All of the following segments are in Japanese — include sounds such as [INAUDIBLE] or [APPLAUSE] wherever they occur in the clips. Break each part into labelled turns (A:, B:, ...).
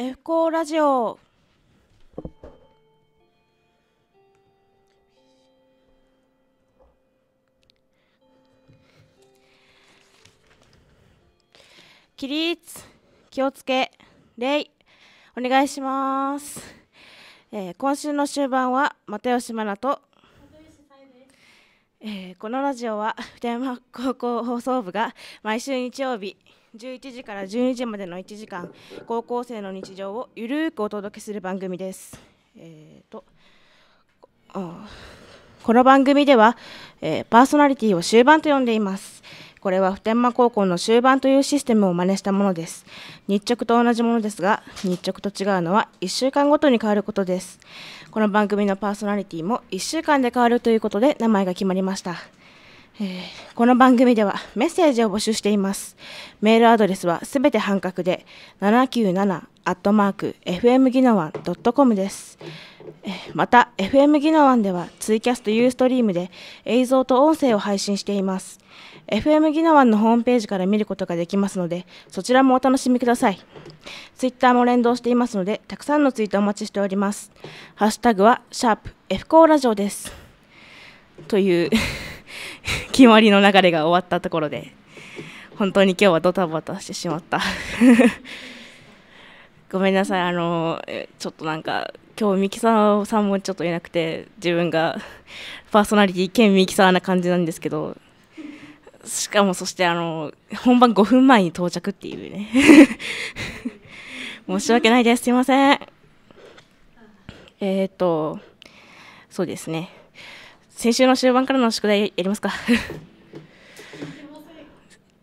A: F 校ラジオ起立気をつけ礼お願いします、えー、今週の終盤は又吉真奈とえー、このラジオは [LAUGHS] 普天間高校放送部が毎週日曜日11時から12時までの1時間高校生の日常をゆるーくお届けする番組です。えーとこの番組では、えー、パーソナリティを終盤と呼んでいます。これは普天間高校の終盤というシステムを真似したものです。日直と同じものですが日直と違うのは1週間ごとに変わることです。この番組のパーソナリティも1週間で変わるということで名前が決まりました。えー、この番組ではメッセージを募集しています。メールアドレスはすべて半角で797アットマーク FM ギノワン .com です。また FM ギノワンではツイキャストユーストリームで映像と音声を配信しています。FM ギナワンのホームページから見ることができますので、そちらもお楽しみください。ツイッターも連動していますので、たくさんのツイートお待ちしております。ハッシュタグは、シャープ F コーラジオです。という [LAUGHS] 決まりの流れが終わったところで、本当に今日はドタバタしてしまった [LAUGHS] ごめんなさい、あの、ちょっとなんか、今日ミキサーさんもちょっといなくて自分が [LAUGHS] パーソナリティ兼ミキサーな感じなんですけどしかもそしてあの、本番5分前に到着っていうね。[LAUGHS] 申し訳ないです。すいません。えっ、ー、と、そうですね。先週の終盤からの宿題やりますか。[LAUGHS]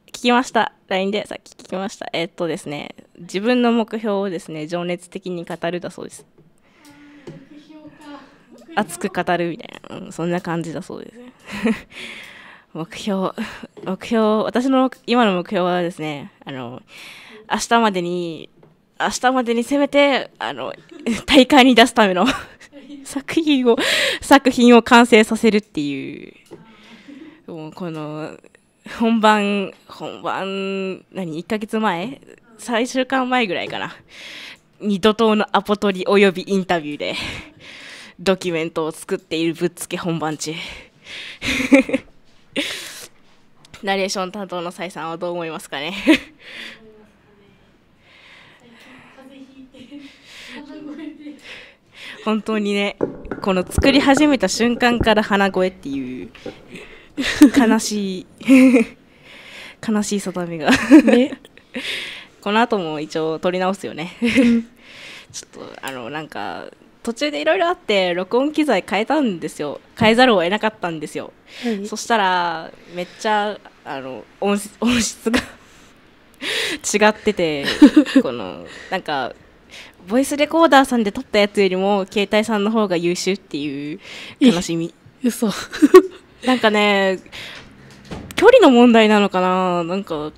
A: 聞きました。LINE でさっき聞きました。えっ、ー、とですね、自分の目標をですね、情熱的に語るだそうです。熱く語るみたいな、うん、そんな感じだそうです。目標、目標、私の今の目標はですね、あの、明日までに、明日までにせめて、あの、大会に出すための [LAUGHS] 作品を、作品を完成させるっていう、もうこの、本番、本番、何、1ヶ月前最終巻前ぐらいかな。二度とのアポ取り及びインタビューで、ドキュメントを作っているぶっつけ本番中。[LAUGHS] ナレーション担当の崔さんはどう思いますかね [LAUGHS] 本当にねこの作り始めた瞬間から鼻声っていう悲しい [LAUGHS] 悲しい定めがね、この後も一応撮り直すよねちょっとあのなんか途中でいろいろあって録音機材変えたんですよ変えざるを得なかったんですよ、はい、そしたらめっちゃあの音 [LAUGHS] 音質が違ってて [LAUGHS] このなんかボイスレコーダーさんで撮ったやつよりも携帯さんの方が優秀っていう悲しみ嘘 [LAUGHS] なんかね距離の問題なのかななんか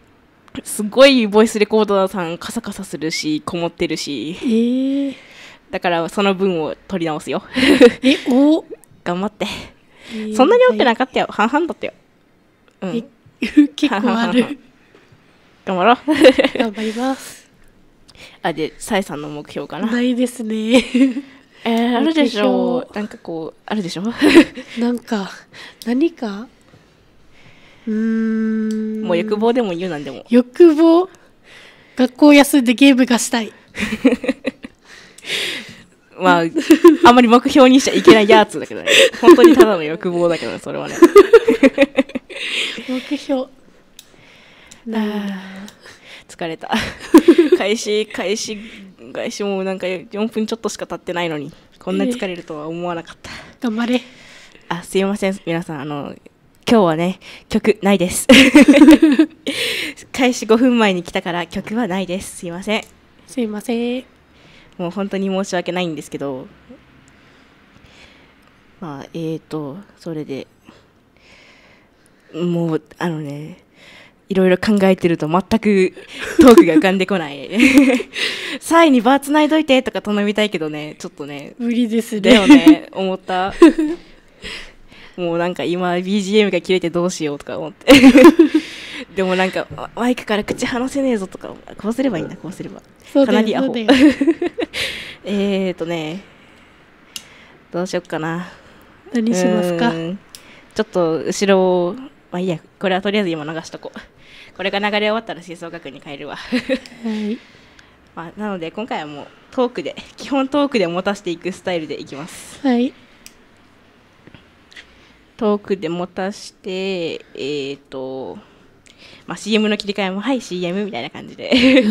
A: すごいボイスレコーダーさんカサカサするしこもってるしえ
B: ー
A: だからその分を取り直すよえお頑張って、えー、そんなに多くなかったよ半々だったよ、うん、[LAUGHS] 結構ある [LAUGHS] 頑張ろう頑
B: 張ります
A: [LAUGHS] あでさえさんの目標かなない
B: ですねえー、あるでしょうなんかこうあるでしょなんか何かうん
A: もう欲望でも言うなんでも
B: 欲望学校休んでゲームがしたいまあ、あんまり目標にしちゃいけないやつだけどね。[LAUGHS] 本当にただ
A: の欲望だけどね、それはね。目標。あ疲れた。開始、開始、開始もなんか4分ちょっとしか経ってないのに、こんなに疲れるとは思わなかった。頑張れ。あ、すいません、皆さん、あの、今日はね、曲ないです。[LAUGHS] 開始5分前に来たから曲はないです。すいません。すいません。もう本当に申し訳ないんですけどまあえーとそれでもうあのねいろいろ考えてると全くトークが浮かんでこない3位 [LAUGHS] にバーつないどいてとか頼みたいけどねちょっとね
B: 無理ですねだよね
A: 思ったもうなんか今 BGM が切れてどうしようとか思ってでもなんかマイクから口離せねえぞとかこうすればいいんだこうすればかなりアホ [LAUGHS] えっとねどうしよっかな何しますかちょっと後ろまあいいやこれはとりあえず今流しとこうこれが流れ終わったら吹奏楽に変えるわはい [LAUGHS] まあ、なので今回はもうトークで基本トークで持たせていくスタイルでいきますはいトークで持たしてえっ、ー、とまあ、CM の切り替えも「はい CM」みたいな感じで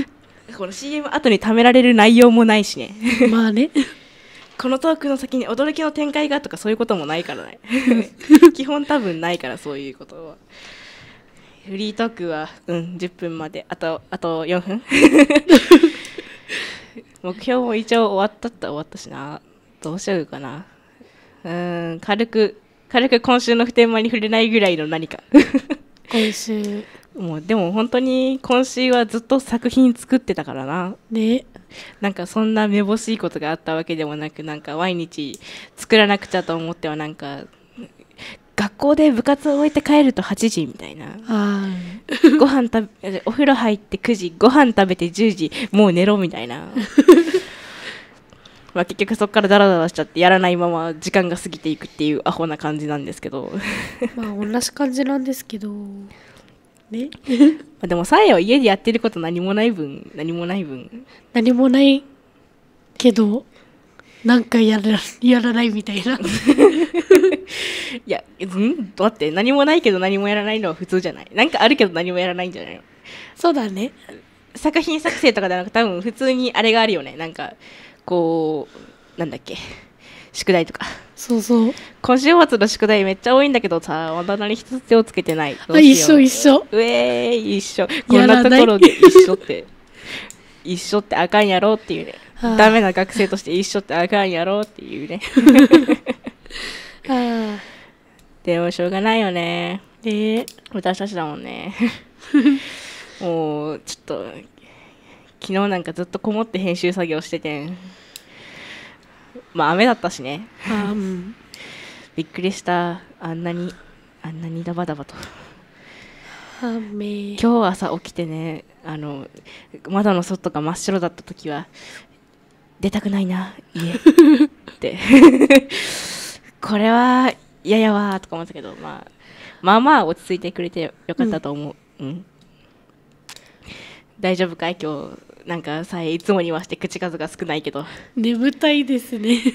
A: [LAUGHS] この CM 後にためられる内容もないしねまあね [LAUGHS] このトークの先に驚きの展開がとかそういうこともないからね [LAUGHS] 基本多分ないからそういうことはフリートークはうん10分まであとあと4分目標も一応終わったった終わったしなどうしようかなうん軽く軽く今週の普天間に触れないぐらいの何か今週もうでも本当に今週はずっと作品作ってたからなねなんかそんなめぼしいことがあったわけでもなくなんか毎日作らなくちゃと思ってはなんか学校で部活を終えて帰ると8時みたいなご飯食べお風呂入って9時ご飯食べて10時もう寝ろみたいな [LAUGHS] まあ、結局そこからだらだらしちゃってやらないまま時間が過ぎていくっていうアホな感じなんですけど
B: まあ同じ感じなんですけどねまあでもさえは家でやってること
A: 何もない分何もない分
B: 何もないけどなんかやらやらないみたいな [LAUGHS] い
A: や、うん待って何もないけど何もやらないのは普通じゃないなんかあるけど何もやらないんじゃないのそうだね作品作成とかではなく多分普通にあれがあるよねなんかこうなんだっけ宿題とかそうそう今週末の宿題めっちゃ多いんだけどさまだに一つ手をつけてないあ一緒一緒うえー一緒こんなところで一緒って [LAUGHS] 一緒ってあかんやろっていうねダメな学生として一緒ってあかんやろっていうね
B: [LAUGHS]
A: でもしょうがないよねえー、私たちだもんね [LAUGHS] もうちょっと昨日なんかずっとこもって編集作業しててまあ雨だったしね、うん、[LAUGHS] びっくりしたあんなにあんなにダバダバと
B: 雨今日
A: 朝起きてねあの窓の外が真っ白だった時は出たくないな家って [LAUGHS] これは嫌やわとか思ったけど、まあ、まあまあ落ち着いてくれてよかったと思う、うん、うん、大丈夫かい今日なんかさえいつもにまして口数が少ないけど
B: 眠たいです
A: ね [LAUGHS]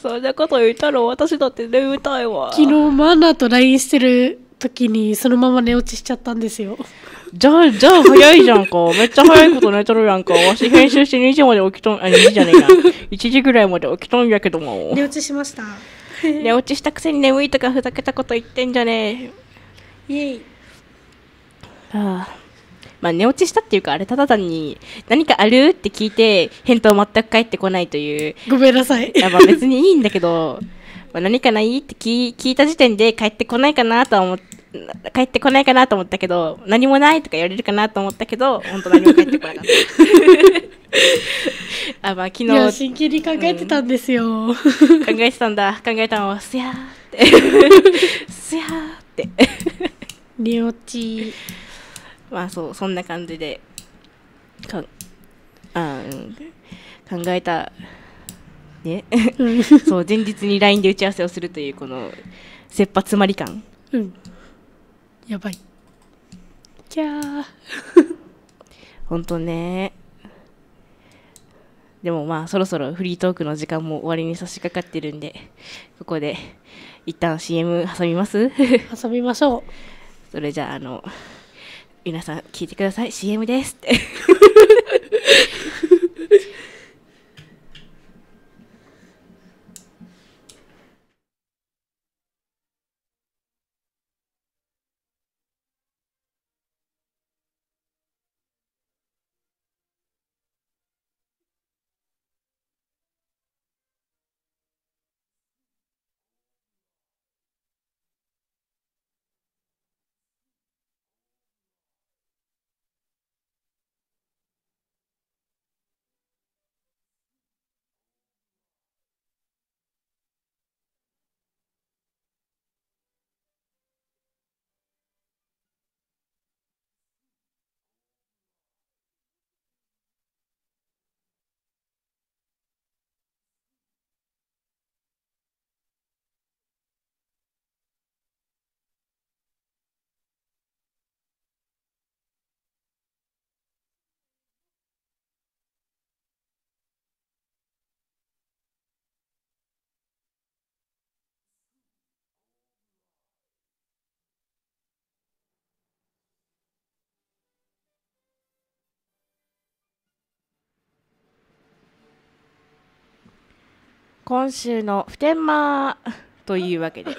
A: そんなこと言ったら私だって眠たいわ昨日
B: マナと LINE してる時にそのまま寝落ちしちゃったんですよじゃあ
A: じゃあ早いじゃんか [LAUGHS] めっちゃ早いこと寝とるやんかわし編集して2時まで起きとんあ2時じゃねえや1時ぐらいまで起きとんやけども寝落ちしました寝落ちしたくせに眠いとかふざけたこと言ってんじゃねえイエイああまあ、寝落ちしたっていうかあれただ単に何かあるって聞いて返答全く返ってこないというごめんなさいまあ別にいいんだけどまあ何かないって聞いた時点で帰ってこないかなと思って。帰ってこないかなと思ったけど何もないとか言われるかなと思ったけど本当何も帰ってこなかった [LAUGHS] あまあ昨日真
B: 剣に考えてたんですよ、うん、考えてたんだ考えたのすやーって [LAUGHS] すやーって寝落ち
A: まあそうそんな感じでかあ考えたね [LAUGHS] そう前日に LINE で打ち合わせをするというこの切羽詰まり感
B: うんやばいキャー
A: ほんとねでもまあそろそろフリートークの時間も終わりに差し掛かってるんでここで一旦 CM 挟みます [LAUGHS] 挟みましょうそれじゃああの皆さん聞いてください CM ですって [LAUGHS] 今週の普天間というわけで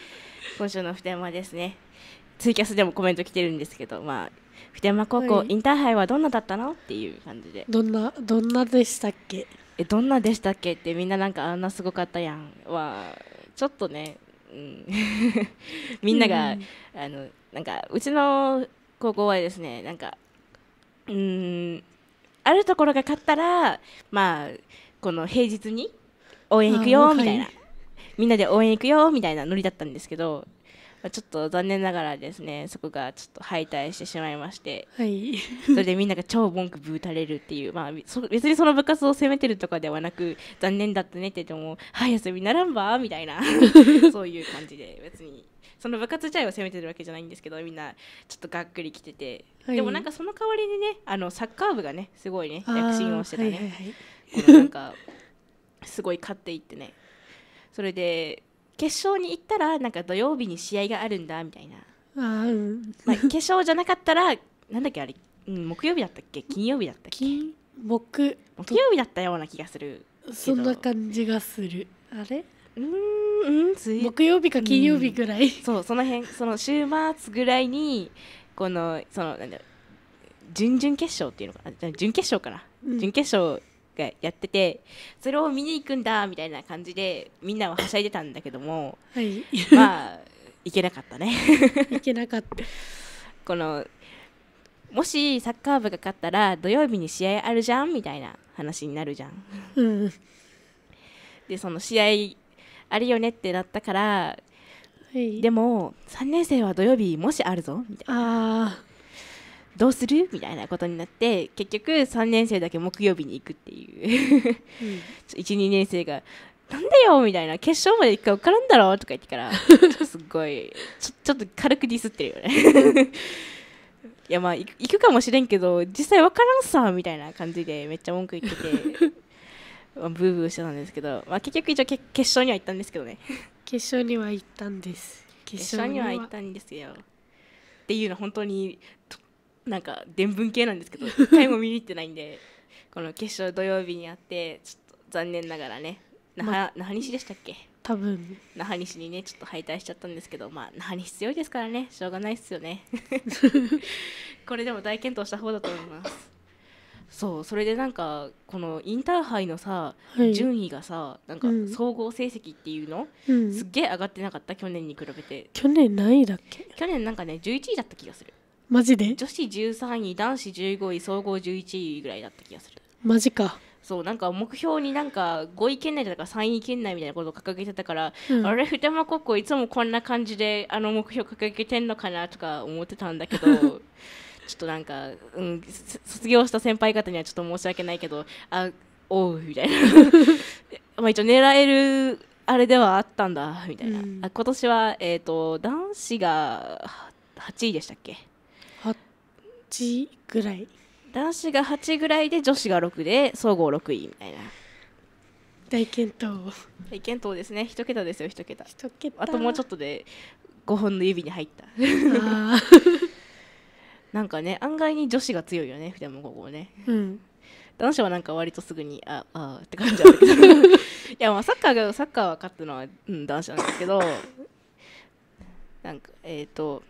A: [LAUGHS] 今週の普天間ですねツイキャスでもコメント来てるんですけどまあ普
B: 天間高校、はい、インタ
A: ーハイはどんなだったのっていう感じでど
B: んなどんなでしたっけ
A: えどんなでしたっけってみんななんかあんなすごかったやんはちょっとね、うん、[LAUGHS] みんなが、うん、あのなんかうちの高校はですねなんかうんあるところが勝ったらまあこの平日に応援行くよみたいなみんなで応援行くよみたいなノリだったんですけどちょっと残念ながらですねそこがちょっと敗退してしまいまして、はい、それでみんなが超文句ぶーたれるっていう、まあ、[LAUGHS] 別にその部活を責めてるとかではなく残念だったねって言っても「はい休みならんば」みたいな [LAUGHS] そういう感じで別にその部活自体を責めてるわけじゃないんですけどみんなちょっとがっくりきてて、はい、でもなんかその代わりにねあのサッカー部がねすごいね躍進をしてたね。はいはいはい、なんかすごい勝っていってねそれで決勝に行ったらなんか土曜日に試合があるんだみたいな
B: あ、うん
A: まあ、決勝じゃなかったらなんだっけあれ、うん、木曜日だったっけ金曜日だったっけ木木曜日だったような気がする
B: そんな感じがするあれうん木曜日か金曜日
A: ぐらい、うん、そうその辺その週末ぐらいにこのそのなんだ準々決勝っていうのかな準決勝かな、うん、準決勝かやっててそれを見に行くんだみたいな感じでみんなははしゃいでたんだけども、
B: はい、ま
A: あ [LAUGHS] 行けなかったね行けなかったこのもしサッカー部が勝ったら土曜日に試合あるじゃんみたいな話になるじゃん。うん、でその試合あるよねってなったから、はい、でも3年生は土曜日もしあるぞみたいな。どうするみたいなことになって結局3年生だけ木曜日に行くっていううん、12 [LAUGHS] 年生が「なんだよ!」みたいな「決勝まで行くか分からんだろ!」とか言ってから [LAUGHS] すごいちょちょっと軽くディスってるよね [LAUGHS] いやまあ行くかもしれんけど実際分からんさみたいな感じでめっちゃ文句言ってて。ブーブーしてたんですけど、まあ、結局一応決勝には行ったんですけどね決勝には行ったんです決勝には行ったんですよっていうの本当になんか伝聞系なんですけど一回も見に行ってないんでこの決勝土曜日にあってちょっと残念ながらね那覇ま、那覇西でしたっけ多分那覇西にねちょっと敗退しちゃったんですけどまあ那覇西強いですからねしょうがないっすよね [LAUGHS] これでも大健闘した方だと思いますそうそれでなんかこのインターハイのさ、はい、順位がさなんか総合成績っていうの、うん、すっげえ上がってなかった去年に比べて
B: 去年何位だっけ
A: 去年なんかね11位だった気がするマジで女子13位男子15位総合11位ぐらいだった気がするマジかそうなんか目標になんか5位圏内とか3位圏内みたいなことを掲げてたから、うん、あれ二間高校いつもこんな感じであの目標掲げてんのかなとか思ってたんだけど [LAUGHS] ちょっとなんか、うん、卒業した先輩方にはちょっと申し訳ないけどあおうみたいな [LAUGHS] まあ一応狙えるあれではあったんだみたいな、うん、あ今年は、えーと、と男子が8位でしたっけ8ぐらい男子が8ぐらいで女子が6で総合6位みたいな大健闘大健闘ですね一桁ですよ一桁一桁あともうちょっとで5本の指に入った [LAUGHS] なんかね案外に女子が強いよねでもここね、うん、男子はなんか割とすぐにああって感じだったけど [LAUGHS] いやまあサッカーがサッカーは勝ったのは、うん、男子なんですけどなんかえっ、ー、と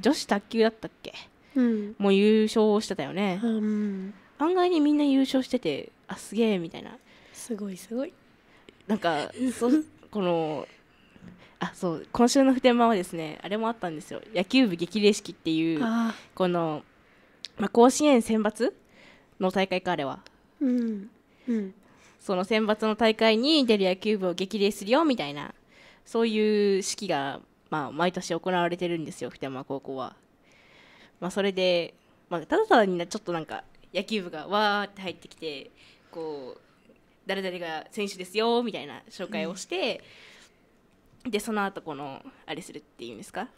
A: 女子卓球だったっけうん、もう優勝してたよね、
B: うん、
A: 案外にみんな優勝しててあすげえみたいな
B: すごいすごい
A: なんかそ [LAUGHS] このあそう今週の普天間はですねあれもあったんですよ野球部激励式っていうこの、まあ、甲子園選抜の大会かあれは、うん、うん、その選抜の大会に出る野球部を激励するよみたいなそういう式が、まあ、毎年行われてるんですよ普天間高校はまあ、それで、まあ、ただただになちょっとなんか野球部がわーって入ってきてこう誰々が選手ですよみたいな紹介をして、うん、でその後このあれするっていうんですか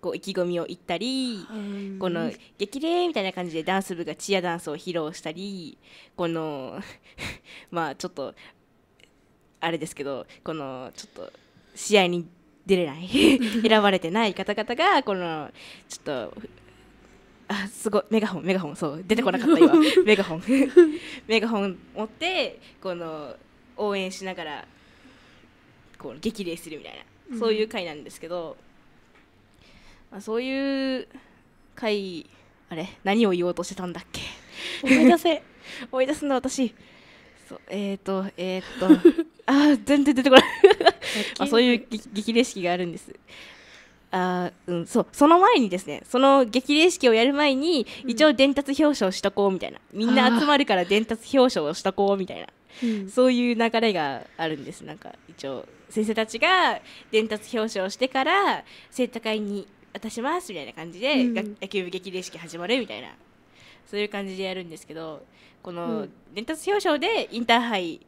A: こう意気込みを言ったり、この「激励」みたいな感じでダンス部がチアダンスを披露したりこの [LAUGHS] まあちょっとあれですけどこのちょっと試合に出れない [LAUGHS] 選ばれてない方々がこのちょっと。あすごいメガホンメガホンそう出てこなかった今 [LAUGHS] メガホンメガホン持ってこの応援しながらこう激励するみたいなそういう回なんですけど、うん、まあ、そういう回あれ何を言おうとしてたんだっけ思い出せ [LAUGHS] 思い出すの私そうえっ、[LAUGHS] ー、とえっ、ー、とあ全然出てこない、まあ、そういう激励式があるんですあうんそうその前にですねその激励式をやる前に、一応伝達表彰しとこうみたいなみんな集まるから伝達表彰をしとこうみたいな、うん、そういう流れがあるんですなんか一応先生たちが伝達表彰をしてから生徒会に渡しますみたいな感じで、うん、野球部激励式始まるみたいなそういう感じでやるんですけどこの伝達表彰でインターハイ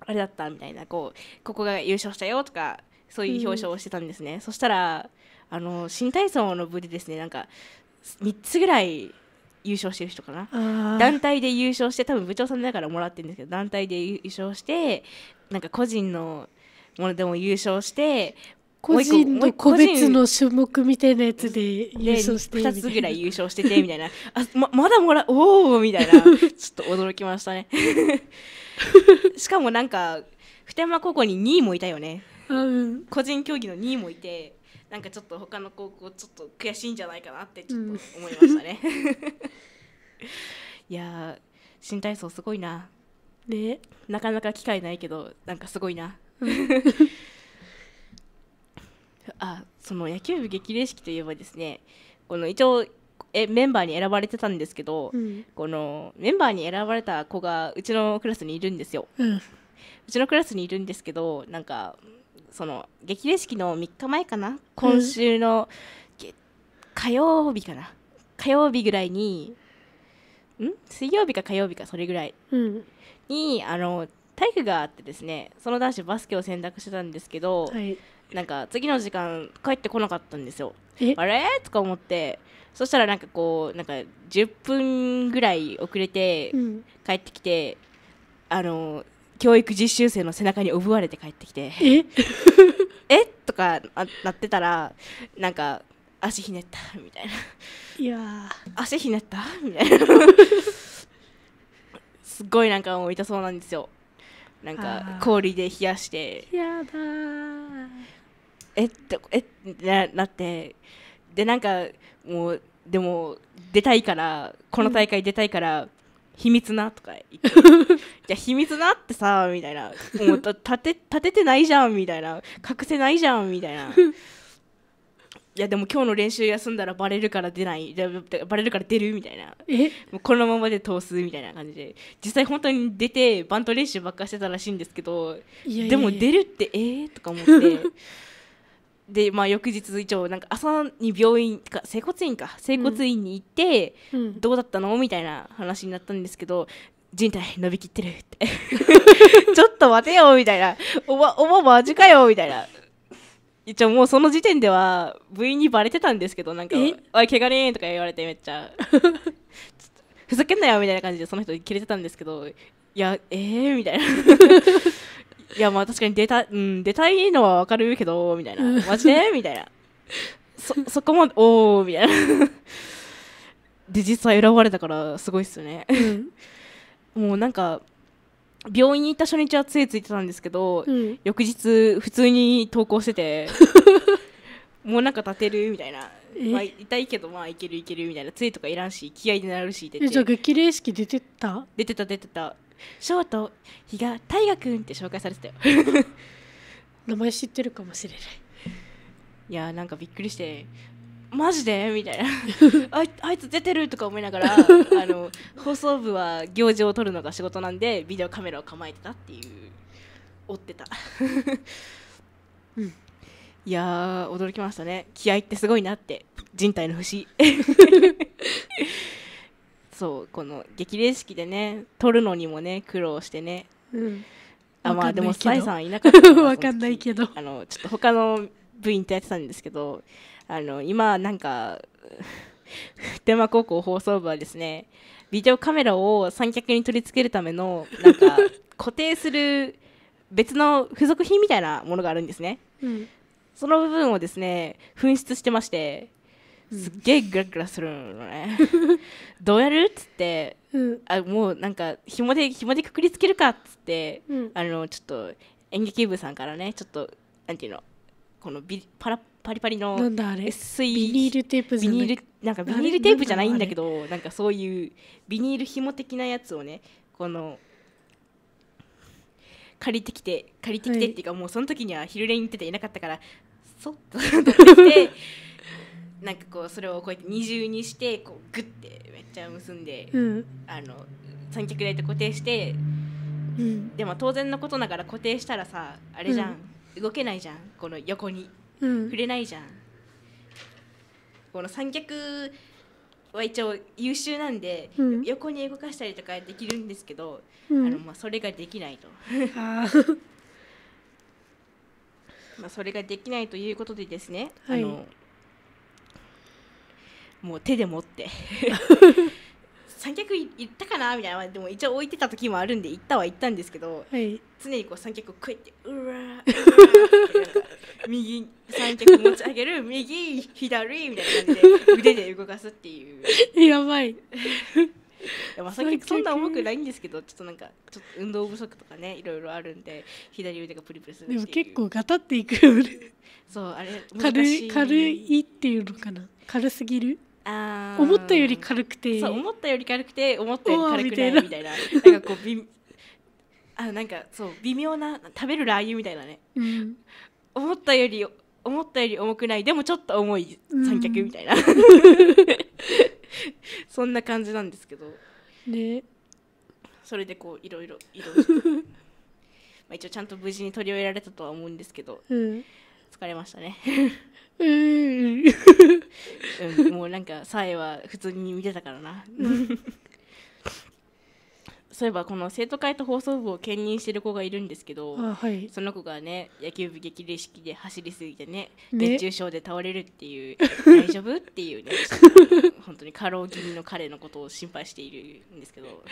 A: あれだったみたいなこうここが優勝したよとかそういう表彰をしてたんですね、うん、そしたらあの新体操の部でですねなんか3つぐらい優勝してる人か
B: な団
A: 体で優勝して多分部長さんだからもらってるんですけど団体で優勝してなんか個人のものでも優勝して
B: 個人の個別の種目みたいなやつで優勝して2つぐらい
A: 優勝しててみたいなあままだもらおおみたいなちょっと驚きましたね [LAUGHS] しかもなんか普天間高校に2位もいたよね個人競技の2位もいてなんかちょっと他の高校ちょっと悔しいんじゃないかなってちょっと思いましたね、うん、いや新体操すごいなでなかなか機会ないけどなんかすごいな [LAUGHS] あその野球部激励式といえばですねこの一応えメンバーに選ばれてたんですけど、うん、このメンバーに選ばれた子がうちのクラスにいるんですよ、うん、うちのクラスにいるんですけどなんかその激励式の3日前かな今週の、うん、火曜日かな火曜日ぐらいにん水曜日か火曜日かそれぐらいに、うん、あの体育があってですねその男子バスケを選択してたんですけど、はい、なんか次の時間帰ってこなかったんですよ。あれとか思ってそしたらなんかこうなんか10分ぐらい遅れて帰ってきて、うん、あの教育実習生の背中におぶわれて帰ってきてえ [LAUGHS] えとかなってたらなんか足ひねったみたいないや足ひねったみたいなすっごいなんかもう痛そうなんですよなんか氷で冷やしてやだえっとえっななってでなんかもうでも出たいからこの大会出たいから、うん秘密なとか言って「[LAUGHS] いや秘密なってさ」みたいな「もう立て立ててないじゃん」みたいな「隠せないじゃん」みたいな「[LAUGHS] いやでも今日の練習休んだらバレるから出ないバレるから出る」みたいな「もうこのままで通す」みたいな感じで実際本当に出てバント練習ばっかしてたらしいんですけどでも出るってええー、とか思って。[LAUGHS] で、まあ、翌日一応なんか朝に病院か整骨院か整骨院に行って、うん、どうだったのみたいな話になったんですけど人体伸びきってるって [LAUGHS] ちょっと待てよみたいなおばおばマジかよみたいな一応もうその時点では部員にバレてたんですけどなんか「おいけがねとか言われてめっちゃふざけんなよみたいな感じでその人にキレてたんですけどいやええー、みたいないやまあ確かに出た、うん、出たいのはわかるけど、みたいな。マジでみたいな。そ、[LAUGHS] そこも、おー、みたいな。で、実際選ばれたからすごいっすよね。もうなんか、病院に行った初日は杖ついてたんですけど、うん、翌日普通に登校してて [LAUGHS] もうなんか立てるみたいな、まあ、痛いけどまあいけるいけるみたいな杖とかいらんし気合でなるし出てじゃあ激
B: 励式出てた出てた出てたショ
A: ート比嘉大河君って紹介されてたよ [LAUGHS] 名前知ってるかもしれないいやーなんかびっくりしてマジでみたいな [LAUGHS] あいあいつ出てるとか思いながら [LAUGHS] あの放送部は行事を撮るのが仕事なんでビデオカメラを構えてたっていう追ってた、うん、いや驚きましたね気合ってすごいなって人体の節そうこの激励式でね撮るのにもね苦労してね、
B: うん、あまあでもサイさんいなかった [LAUGHS] わか
A: んないけどあのちょっと他の部員とやってたんですけどあの今なんか天満高校放送部はですねビデオカメラを三脚に取り付けるためのなんか [LAUGHS] 固定する別の付属品みたいなものがあるんですね、うん、その部分をですね紛失してましてすっげえグラグラするのね [LAUGHS] どうやるっつって、うん、あもうなんか紐で紐でくくりつけるかっつって、うん、あのちょっと演劇部さんからねちょっとなんていうのこのビパラパリパリの
B: なんビニールテープビニールなんかビニールテープじゃないんだけ
A: どなんかそういうビニール紐的なやつをねこの借りてきて借りてきてっていうか、はい、もうその時には昼練に行ってていなかったからそっと取って [LAUGHS] なんかこうそれをこうやって二重にしてこうグッてめっちゃ結んで、うん、あの三脚で固定して、うん、でも当然のことながら固定したらさあれじゃん、うん、動けないじゃんこの横に、触れないじゃんこの三脚は一応優秀なんで、横に動かしたりとかできるんですけど、あのまあ、それができないと。[LAUGHS] まあ、それができないということでですね、はい、あのもう手で持って [LAUGHS] 三脚い行ったかなみたいなでも一応置いてた時もあるんで行ったは行ったんですけど、はい、常にこう三脚をこうやって
B: うわー
A: 右三脚持ち上げる右左みたいな感じで腕で動かすっていうやばい
B: [LAUGHS] まあ、そん
A: な重くないんですけどちょっとなんかちょっと運動不足とかねいろいろあるんで左腕がプリプリするでも結
B: 構ガタっていくよね
A: そうあれ軽い軽い
B: っていうのかな軽すぎる思ったより軽くてそう思っ
A: たより軽くて思ったより軽くないみた
B: いななんかこうび
A: [LAUGHS] あなんかそう微妙な食べるラー油みたいなね、うん、思ったより思ったより重くないでもちょっと重い三脚みたいな、うん、そんな感じなんですけどねそれでこういろいろ移動して [LAUGHS] まあ一応ちゃんと無事に取り終えられたとは思うんですけど、うん、疲れましたねうん、もうなんかさえは普通に見てたからな
B: [LAUGHS]
A: そういえばこの生徒会と放送部を兼任してる子がいるんですけど、あはいその子がね野球部激励式で走りすぎてねね熱中症で倒れるっていう [LAUGHS] 大丈夫っていうねと本当に過労気味の彼のことを心配しているんですけど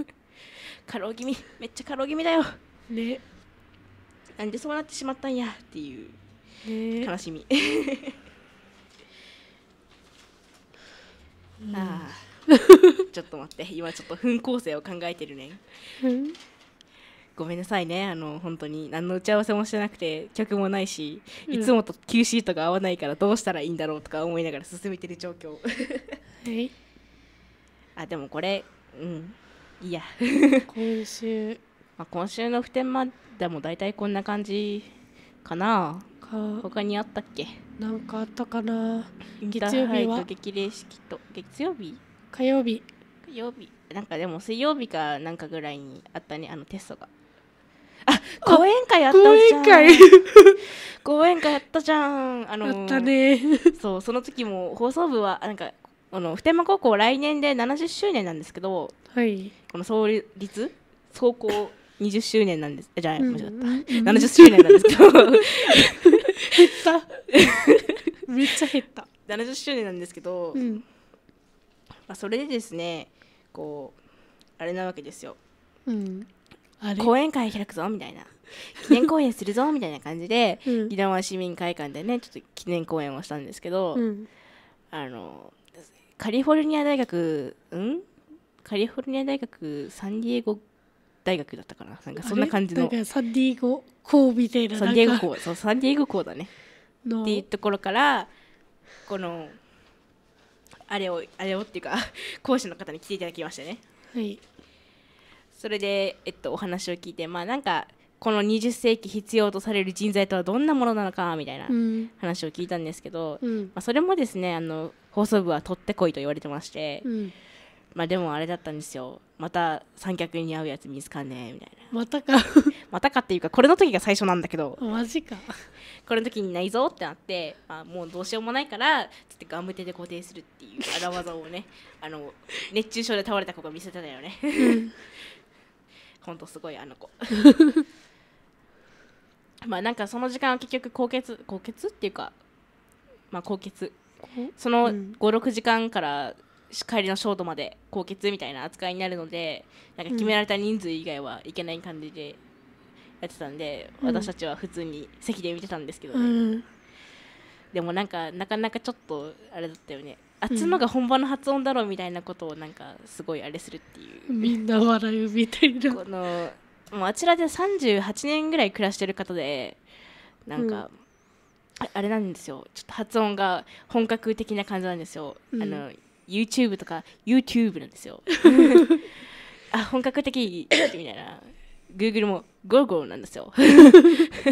A: [LAUGHS] 過労気味めっちゃ過労気味だよねなんでそうなってしまったんやっていう
B: 悲しみ [LAUGHS]
A: ああ [LAUGHS] ちょっと待って今ちょっと分構成を考えてるね、ごめんなさいねあの本当に何の打ち合わせもしてなくて曲もないし、うん、いつもと Q c とか合わないからどうしたらいいんだろうとか思いながら進めてる状況 [LAUGHS] はいあでもこれうんいいや今週、まあ、今週の普天間でも大体こんな感じかな他にあったっけなんかあったかな月曜日は激励式と月曜日火曜日火曜日なんかでも水曜日かなんかぐらいにあったねあのテストがあ講演会やったじゃん講演会 [LAUGHS] 講演会やったじゃんあのー、ったねそうその時も放送部はなんかあの普天間高校来年で70周年なんですけど、はい、この創立高校20周年なんですじゃあ間違った、うん、70周年なんですけど [LAUGHS] 減った
B: [LAUGHS] めっちゃ減った
A: 70周年なんですけど、うん、まあ、それでですねこうあれなわけですよ、うん、講演会開くぞみたいな記念公演するぞみたいな感じで、うん、宜野湾市民会館でねちょっと記念公演をしたんですけど、うん、あのカリフォルニア大学うんカリフォルニア大学サンディエゴ大学だったからなんかそんな感じの
B: サンディエゴ校みたいなサンディエゴ校そうサンディエゴ校だねっていう
A: ところからこのあれをあれをっていうか [LAUGHS] 講師の方に来ていただきましたねはいそれで、えっと、お話を聞いてまあなんかこの20世紀必要とされる人材とはどんなものなのかみたいな話を聞いたんですけど、うん、まあ、それもですねあの放送部は取ってこいと言われてまして、うんまあでもあれだったんですよまた三脚に合うやつ見つかんねえみたいなまたかまたかっていうかこれの時が最初なんだけど
B: マジかこれの
A: 時にないぞってなって、まあ、もうどうしようもないからつってガム手で固定するっていう荒技をね [LAUGHS] あの熱中症で倒れた子が見せてたよねほんと [LAUGHS] すごいあの子 [LAUGHS] まあなんかその時間は結局高血高血っていうかまあ高血その56時間から帰りのショートまで高血みたいな扱いになるのでなんか決められた人数以外はいけない感じでやってたんで、うん、私たちは普通に席で見てたんですけどね、うん、でもなんかなかなかちょっとあれだったよね「あっちのが本場の発音だろ」うみたいなことをなんかすごいあれするってい
B: う、みんな笑うみたいなこの
A: もうあちらで38年ぐらい暮らしてる方でなんか、うん、あれなんですよちょっと発音が本格的な感じなんですよ、あの YouTube とか YouTube なんですよ [LAUGHS] あ本格的みたいな Google もゴーゴーなんですよ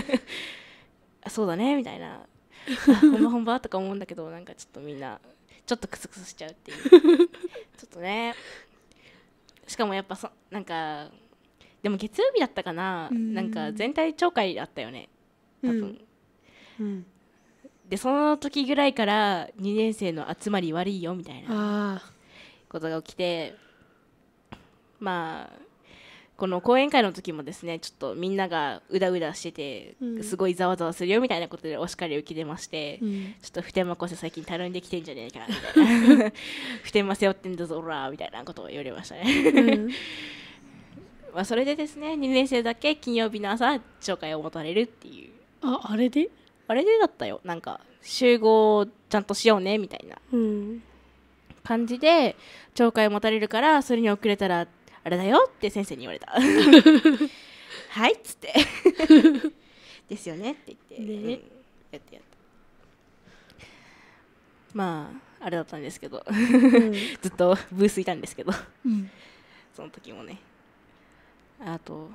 A: [LAUGHS] そうだねみたいなほんまほんまとか思うんだけどなんかちょっとみんなちょっとクスクスしちゃうっていうちょっとねしかもやっぱそなんかでも月曜日だったかな、ん、なんか全体懲戒だったよね多分、うんうんでその時ぐらいから2年生の集まり悪いよみたいなことが起きてまあこの講演会の時もですねちょっとみんながうだうだしてて、すごいざわざわするよみたいなことでお叱りを受けてまして、うん、ちょっと普天間こそ最近頼んできてんじゃねえかみたいな [LAUGHS] 普天間背負ってんだぞおらみたいなことを言われましたねうん、[LAUGHS] まあそれでですね2年生だけ金曜日の朝紹介を求めるっていうああれであれでだったよなんか集合ちゃんとしようねみたいな感じで懲戒を持たれるからそれに遅れたらあれだよって先生に言われた [LAUGHS] はいっつって [LAUGHS] ですよねって言って、ねうん、やってやったまああれだったんですけど、うん、[LAUGHS] ずっとブースいたんですけど、うん、その時もねあと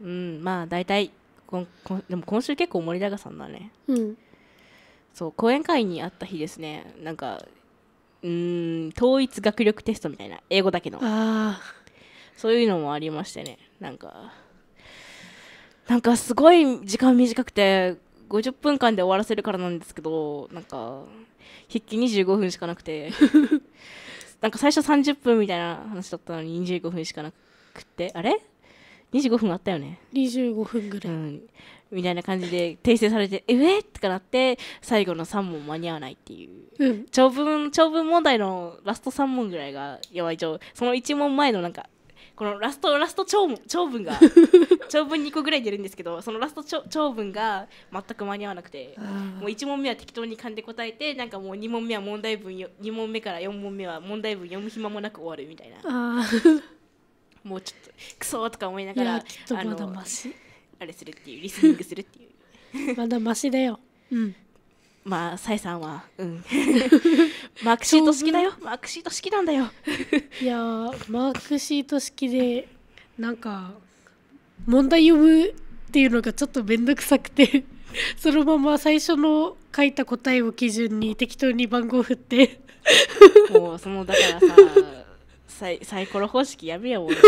A: うんまあ大体こんこんでも今週結構盛りださんだねうんそう講演会にあった日ですねなんかうん統一学力テストみたいな英語だけのああそういうのもありましてねなんかなんかすごい時間短くて50分間で終わらせるからなんですけどなんか筆記25分しかなくて [LAUGHS] なんか最初30分みたいな話だったのに25分しかなくてあれ25分あったよね25分ぐらい、うん、みたいな感じで訂正されて「ええっ!」とかなって最後の3問間に合わないっていう、うん、長文長文問題のラスト3問ぐらいがやばいその1問前のなんかこのラストラスト長長文が [LAUGHS] 長文2個ぐらい出るんですけどそのラスト長長文が全く間に合わなくてもう1問目は適当に勘で答えてなんかもう2問目は問題文2問目から4問目は問題文読む暇もなく終わるみたいな。もうちょっとクソとか思いながらきっとまだマシあれするっていうリスニングするって
B: いう [LAUGHS] まだマシだよう
A: んまあ、サイさんは、うん、[LAUGHS] マー
B: クシート式だよ、マークシート式なんだよ。いやマークシート式で、なんか、問題読むっていうのがちょっと面倒くさくて [LAUGHS] そのまま最初の書いた答えを基準に適当に番号振って
A: もう、その、だからさ、サイサイコロ方式やめよう [LAUGHS]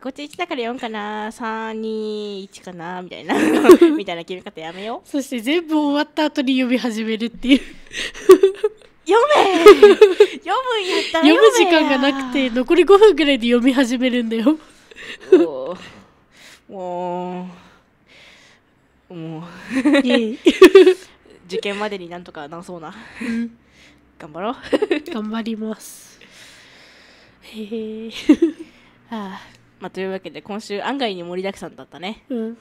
A: こっち1だから4かな321かなみたいな [LAUGHS] みたいな決め
B: 方やめようそして全部終わった後に読み始めるっていう [LAUGHS] 読め読むんやったら読む時間がなくて残り5分ぐらいで読み始めるんだよ
A: もうもう受験までになんとかなそうな、うん頑張ろ
B: う頑張りますへえはあ
A: まあというわけで今週案外に盛りだくさんだったねうん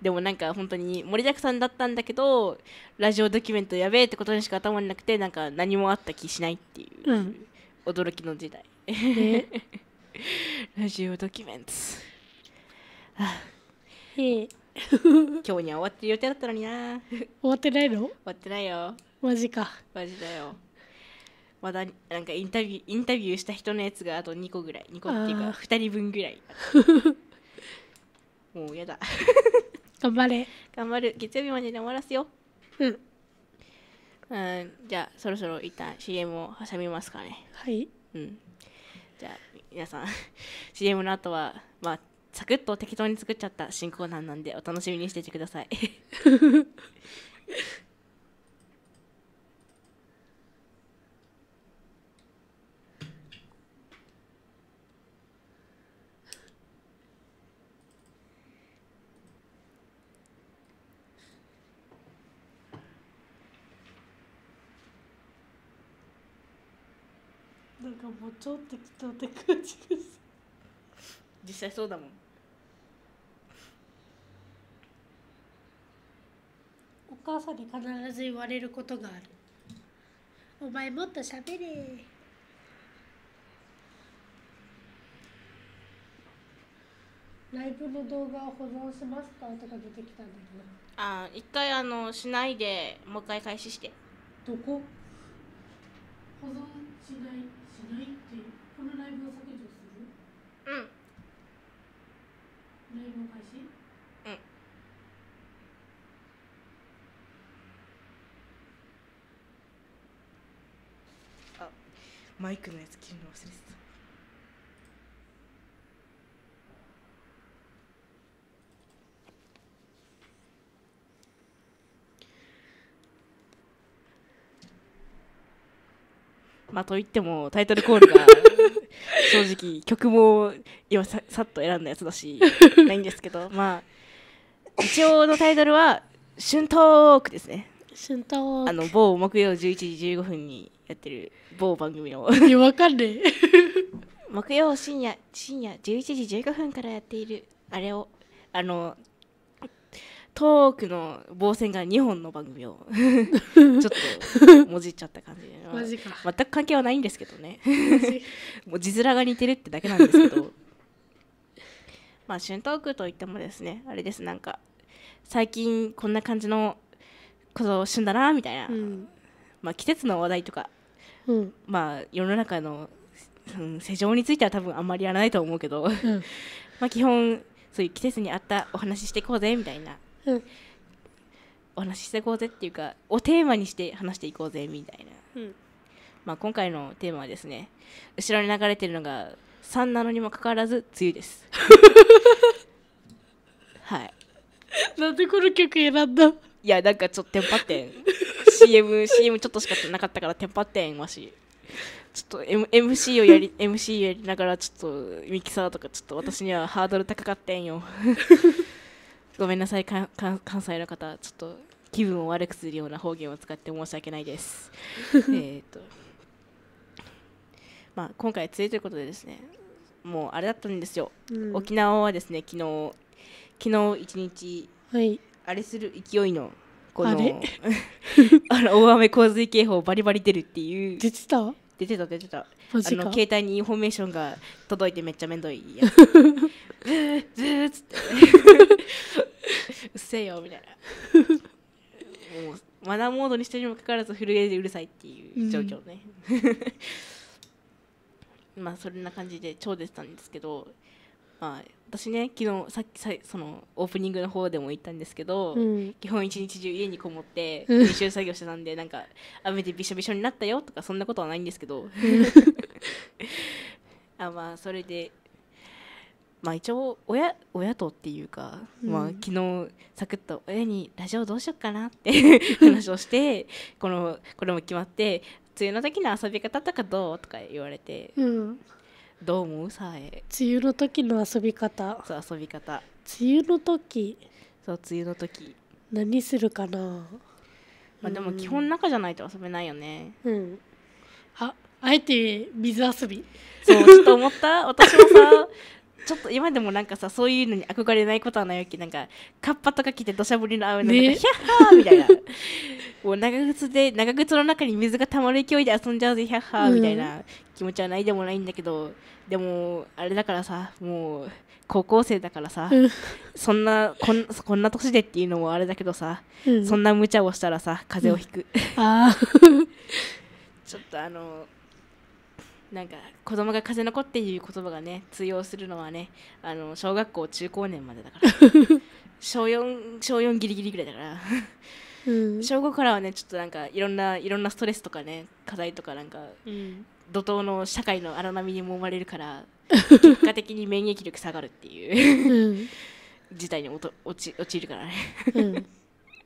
A: でもなんか本当に盛りだくさんだったんだけどラジオドキュメントやべえってことにしか頭になくてなんか何もあった気しないっていう、うん、驚きの時代 [LAUGHS] ラジオドキュメント [LAUGHS] 今日には終わってる予定だったのにな終
B: わってないの終
A: わってないよマジかマジだよまだなんかインタビューインタビューした人のやつがあと2個ぐらい2個っていうか2人分ぐらい [LAUGHS] もうやだ
B: 頑張れ頑
A: 張る月曜日までに終わらすよううんうんじゃあそろそろ一旦 CM を挟みますかねはい、うん、じゃあ皆さん CM [LAUGHS] の後はまあサクッと適当に作っちゃった新コーナーなんでお楽しみにしててください [LAUGHS]
B: がもうちょっときたって感じが
A: す実際そうだもん
B: お母さんに必ず言われることがあるお前もっと喋れライブの動画を保存しますかとか出てきたんだけど
A: あ一回あのしないでもう一回開始してど
B: こ保存しないないってうこのライブを削除するうんライブを開始う
A: んあマイクのやつ切るの忘れてまあといってもタイトルコールが [LAUGHS] 正直曲も今ささっと選んだやつだし [LAUGHS] ないんですけどまあ一応のタイトルは「春トーク」ですね春トークあの某木曜11時15分にやってる某番組のいやわかんねえ [LAUGHS] 木曜深夜深夜11時15分からやっているあれをあのトークの防線が2本の番組を [LAUGHS] ちょっともじっちゃった感じマジか全く関係はないんですけどね [LAUGHS] もう字面が似てるってだけなんですけど [LAUGHS] まあ旬トークといってもですねあれですなんか最近こんな感じのこと旬だなみたいな、うん、まあ季節の話題とか、うん、まあ世の中の、うん、世情については多分あんまりやらないと思うけど、まあ基本そういう季節に合ったお話ししていこうぜみたいなうん、お話ししていこうぜっていうかをテーマにして話していこうぜみたいな、うん、まあ、今回のテーマはですね後ろに流れてるのが3なのにもかかわらず梅雨です [LAUGHS] はい
B: なんでこの曲選
A: んだいやなんかちょっとテンパってん CMCM ちょっとしかなかったからテンパってんわしちょっと、M、MC をやり MC やりながらちょっとミキサーとかちょっと私にはハードル高かったんよごめんなさい関西の方ちょっと気分を悪くするような方言を使って申し訳ないです [LAUGHS] えっとまあ今回梅雨ということでですねもうあれだったんですよ、うん、沖縄はですね昨日昨日一日、はい、あれする勢いのこの [LAUGHS] あの大雨洪水警報バリバリ出るっていう出てた出てた出てたあの携帯にインフォメーションが届いてめっちゃめんどいやつず [LAUGHS] ーずーっつって [LAUGHS] うっせえよみたいなもうマナーモードにしてるにもかかわらず震えでうるさいっていう状況ね、うん、[LAUGHS] まあそんな感じで超出てたんですけどまあ、私ね昨日さっきさそのオープニングの方でも言ったんですけど、うん、基本一日中家にこもって編集作業してたんで、なんか雨でびしょびしょになったよとかそんなことはないんですけど [LAUGHS] あまあそれでまあ一応親親とっていうか、まあ昨日サクッと親にラジオどうしよっかなって [LAUGHS] 話をしてこのこれも決まって梅雨の時の遊び方とかどうとか言われて、うどう思うさえ
B: 梅雨の時の遊び方そう遊び方梅雨の時そう梅雨の時何するかなまあでも基本中じゃないと遊べないよねうん、ああえて水遊びそうちょっ
A: と思った [LAUGHS]
B: 私もさ
A: ちょっと今でもなんかさそういうのに憧れないことはないわけなんかカッパとか着て土砂降りの雨の中、ね、ヒャッハーみたいな [LAUGHS] もう長靴で長靴の中に水がたまる勢いで遊んじゃうぜヒャッハーみたいな、うん、気持ちはないでもないんだけどでもあれだからさもう高校生だからさ、そんなこんこんな年でっていうのもあれだけどさ、うん、そんな無茶をしたらさ風邪をひく、
B: うん、あ [LAUGHS] ちょっ
A: とあのなんか子供が風邪の子っていう言葉がね通用するのはねあの小学校中高年までだから [LAUGHS] 小4小4ギリギリぐらいだからうん、小5からはねちょっとなんかいろんないろんなストレスとかね課題とかなんか、うん、怒涛の社会の荒波に揉まれるから [LAUGHS] 結果的に免疫力下がるっていううん、事態におと落ち陥るからねうん、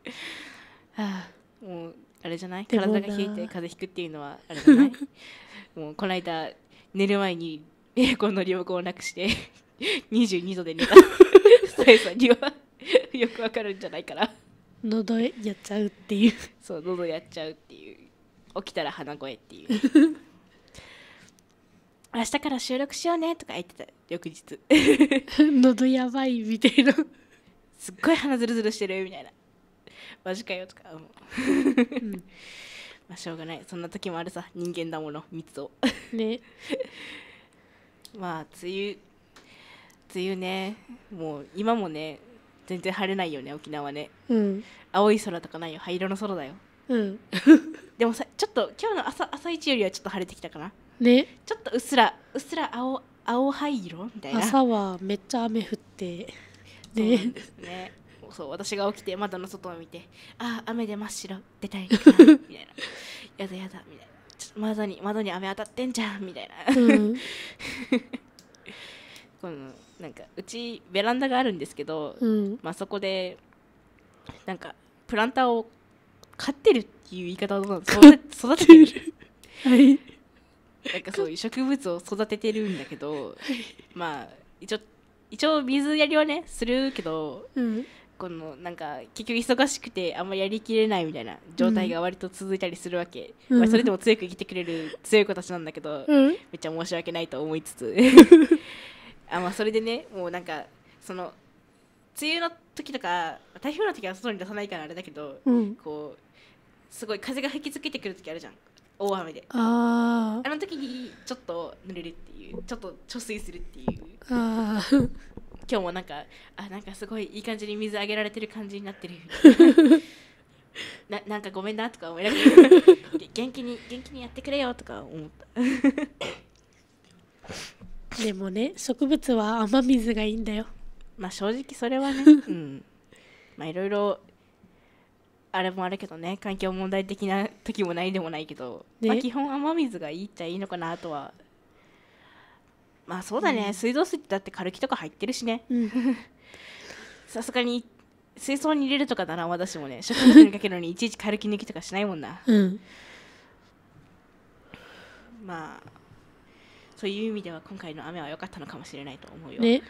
A: [LAUGHS] はあもうあれじゃない体が冷えて風邪ひくっていうのはあれじゃない [LAUGHS] もうこの間寝る前にエアコンの両方をなくして22度で寝たストレスにはよくわかるんじゃないかな
B: 喉やっちゃうっていう
A: そう喉やっちゃうっていう起きたら鼻声っていう明日から収録しようねとか言ってた翌日 [LAUGHS] 喉やばいみたいなすっごい鼻ズルズルしてるみたいなマジかよとか思う、うん、[LAUGHS] まあしょうがないそんな時もあるさ人間だもの密をね [LAUGHS] まあ梅雨梅雨ねもう今もね全然晴れないよね沖縄ね、うん、青い空とかないよ灰色の空だよ、うん、でもさちょっと今日の朝朝一よりはちょっと晴れてきたかなねちょっとうっすらうっすら青青灰色みたいな朝
B: はめっちゃ雨降ってねそう
A: ねそう私が起きて窓の外を見てああ雨で真っ白
B: 出たいみたいな
A: [LAUGHS] やだやだみたいな窓に窓に雨当たってんじゃんみたいな、うん、[LAUGHS] このなんかうちベランダがあるんですけど、うん、まあ、そこでなんかプランターを飼ってるっていう言い方はどうなんですか育ててるはいなんかそういう植物を育ててるんだけど、まあ一応一応水やりはねするけど、うん、このなんか結局忙しくてあんまりやりきれないみたいな状態が割と続いたりするわけ、うん、まあ、それでも強く生きてくれる強い子たちなんだけど、うん、めっちゃ申し訳ないと思いつつ [LAUGHS] あ、まあ、それでねもうなんかその梅雨の時とか台風の時は外に出さないからあれだけど、こうすごい風が吹きつけてくる時あるじゃん。大雨でああの時にちょっと濡れるっていうちょっと貯水するっていうあ [LAUGHS] 今日もなんかあなんかすごいいい感じに水あげられてる感じになってる [LAUGHS] ななんかごめんなとか思いながら [LAUGHS] 元気に元気にやってくれよとか
B: 思ったでもね植物は雨水がいいんだよまあ正直それはね、うん、まあ
A: いろいろあれもあるけどね環境問題的な時もないでもないけど、
B: まあ、基本雨
A: 水がいいっちゃいいのかなとはまあそうだね、うん、水道水だって軽気とか入ってるしね [LAUGHS] さすがに水槽に入れるとかだな私もね食物にかけるのにいちいち軽気抜きとかしないもんな、[LAUGHS] うん、まあそういう意味では今回の雨は良かったのかもしれないと思うよ、ね